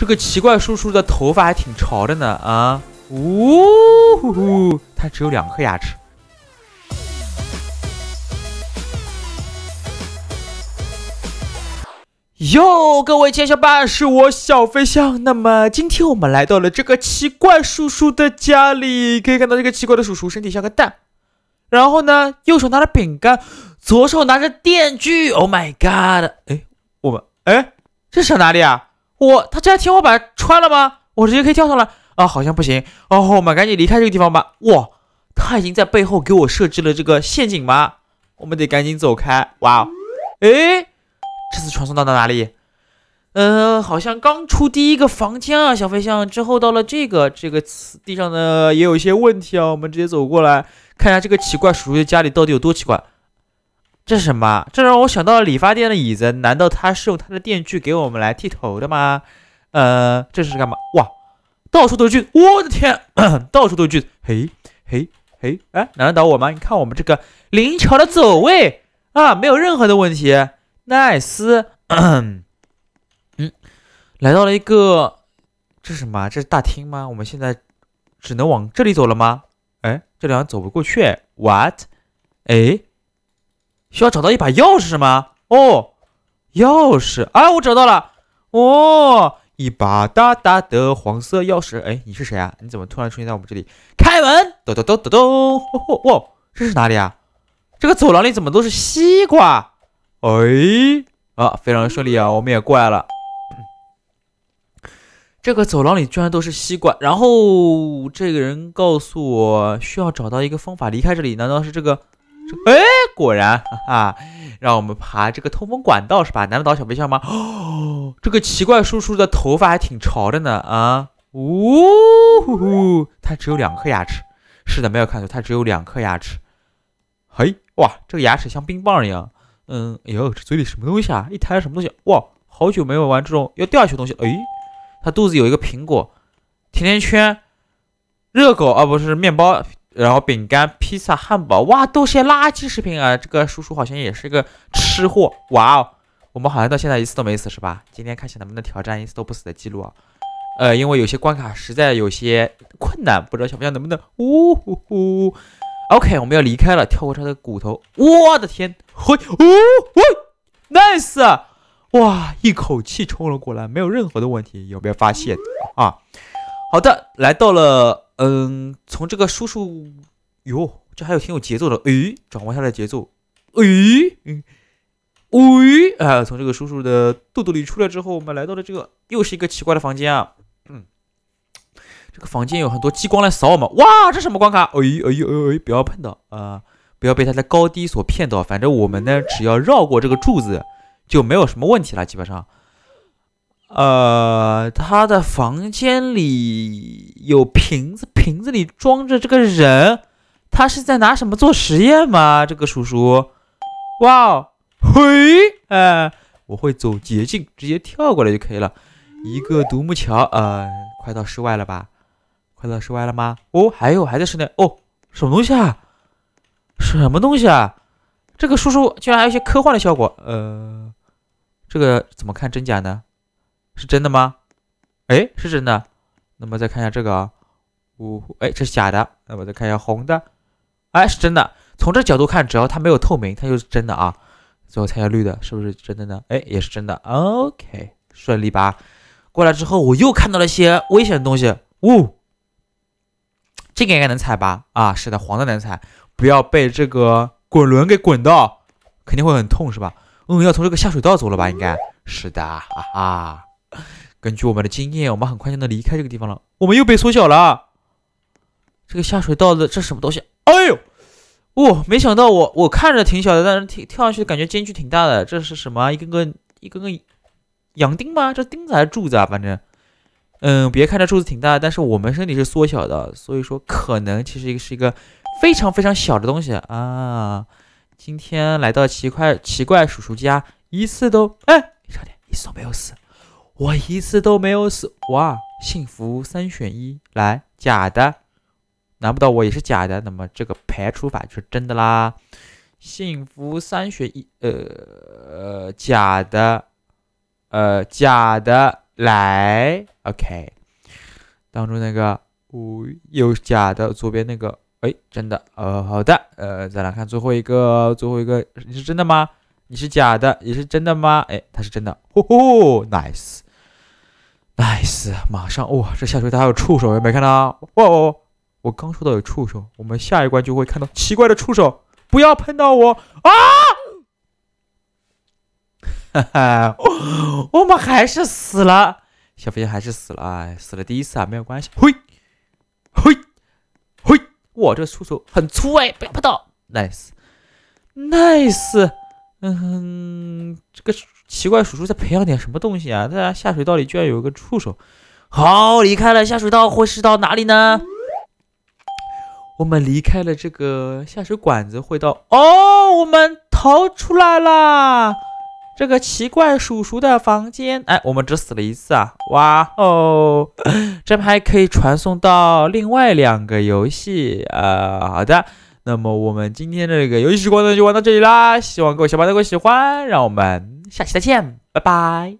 这个奇怪叔叔的头发还挺潮的呢啊！呜，他只有两颗牙齿。哟，各位街小伴，是我小飞象。那么今天我们来到了这个奇怪叔叔的家里，可以看到这个奇怪的叔叔身体像个蛋，然后呢，右手拿着饼干，左手拿着电锯。Oh my god！哎，我们哎，这是哪里啊？我他这天花板穿了吗？我直接可以跳上来啊？好像不行。哦，我们赶紧离开这个地方吧。哇，他已经在背后给我设置了这个陷阱吗？我们得赶紧走开。哇哦，哎，这次传送到了哪里？嗯，好像刚出第一个房间啊。小飞象之后到了这个这个地上呢，也有一些问题啊。我们直接走过来看一下这个奇怪鼠鼠的家里到底有多奇怪。这是什么？这让我想到了理发店的椅子。难道他是用他的电锯给我们来剃头的吗？呃，这是干嘛？哇，到处都是锯！我的天，到处都是锯子！嘿嘿嘿，哎，难得倒我吗？你看我们这个灵巧的走位啊，没有任何的问题，nice。嗯，来到了一个，这是什么？这是大厅吗？我们现在只能往这里走了吗？哎，这两走不过去，what？哎。需要找到一把钥匙吗？哦，钥匙！哎，我找到了哦，一把大大的黄色钥匙。哎，你是谁啊？你怎么突然出现在我们这里？开门！咚咚咚咚咚！哇，这是哪里啊？这个走廊里怎么都是西瓜？哎，啊，非常顺利啊，我们也过来了。这个走廊里居然都是西瓜，然后这个人告诉我需要找到一个方法离开这里，难道是这个？这哎。果然啊，让我们爬这个通风管道是吧？难不倒小飞象吗？哦，这个奇怪叔叔的头发还挺潮的呢啊！呜呼呼，他只有两颗牙齿。是的，没有看错，他只有两颗牙齿。嘿，哇，这个牙齿像冰棒一样。嗯，哎呦，这嘴里什么东西啊？一抬什么东西？哇，好久没有玩这种要掉下去的东西。哎，他肚子有一个苹果、甜甜圈、热狗啊，不是面包。然后饼干、披萨、汉堡，哇，都是些垃圾食品啊！这个叔叔好像也是个吃货，哇哦！我们好像到现在一次都没死是吧？今天看一下能不能挑战一次都不死的记录啊？呃，因为有些关卡实在有些困难，不知道小朋友能不能？呜呜呜！OK，我们要离开了，跳过他的骨头。我的天，嘿，呜呜，Nice！哇，一口气冲了过来，没有任何的问题。有没有发现啊？好的，来到了。嗯，从这个叔叔哟，这还有挺有节奏的诶，转换一下来节奏诶喂，啊，从这个叔叔的肚肚里出来之后，我们来到了这个又是一个奇怪的房间啊。嗯，这个房间有很多激光来扫我们，哇，这什么关卡？哎诶、哎诶、哎不要碰到啊，不要被它的高低所骗到，反正我们呢，只要绕过这个柱子，就没有什么问题了，基本上。呃，他的房间里有瓶子。瓶子里装着这个人，他是在拿什么做实验吗？这个叔叔，哇哦，嘿，哎，我会走捷径，直接跳过来就可以了。一个独木桥，呃，快到室外了吧？快到室外了吗？哦，还有还在室内。哦，什么东西啊？什么东西啊？这个叔叔竟然还有一些科幻的效果，呃，这个怎么看真假呢？是真的吗？哎，是真的。那么再看一下这个啊。呜，哎，这是假的。那我再看一下红的，哎，是真的。从这角度看，只要它没有透明，它就是真的啊。最后看一下绿的，是不是真的呢？哎，也是真的。OK，顺利吧？过来之后，我又看到了一些危险的东西。呜，这个应该能踩吧？啊，是的，黄的能踩，不要被这个滚轮给滚到，肯定会很痛是吧？嗯，要从这个下水道走了吧？应该是的啊啊！根据我们的经验，我们很快就能离开这个地方了。我们又被缩小了。这个下水道的，这什么东西？哎呦，哇！没想到我我看着挺小的，但是跳跳上去感觉间距挺大的。这是什么？一根根一根根洋钉吗？这钉子还是柱子？啊？反正，嗯，别看这柱子挺大，但是我们身体是缩小的，所以说可能其实一个是一个非常非常小的东西啊。今天来到奇怪奇怪叔叔家，一次都哎，差点一次都没有死，我一次都没有死，哇！幸福三选一，来假的。难不到我也是假的，那么这个排除法就是真的啦。幸福三选一，呃呃，假的，呃假的，来，OK，当中那个，哦，有假的，左边那个，哎，真的，呃，好的，呃，再来看最后一个，最后一个，你是真的吗？你是假的，你是真的吗？哎，他是真的，呼呼，nice，nice，马上哇，这下水道还有触手，有没看到？哇哦！我刚说到有触手，我们下一关就会看到奇怪的触手，不要碰到我啊！哈哈，我们还是死了，小飞侠还是死了，哎，死了第一次啊，没有关系。嘿，嘿，嘿，哇，这个触手很粗哎，不要碰到，nice，nice，嗯，这个奇怪叔叔在培养点什么东西啊？在下水道里居然有一个触手，好，离开了下水道会是到哪里呢？我们离开了这个下水管子，回到哦，我们逃出来啦！这个奇怪叔叔的房间，哎，我们只死了一次啊！哇哦，这还可以传送到另外两个游戏啊！好的，那么我们今天的这个游戏时光呢，就玩到这里啦。希望各位小伙伴能够喜欢，让我们下期再见，拜拜。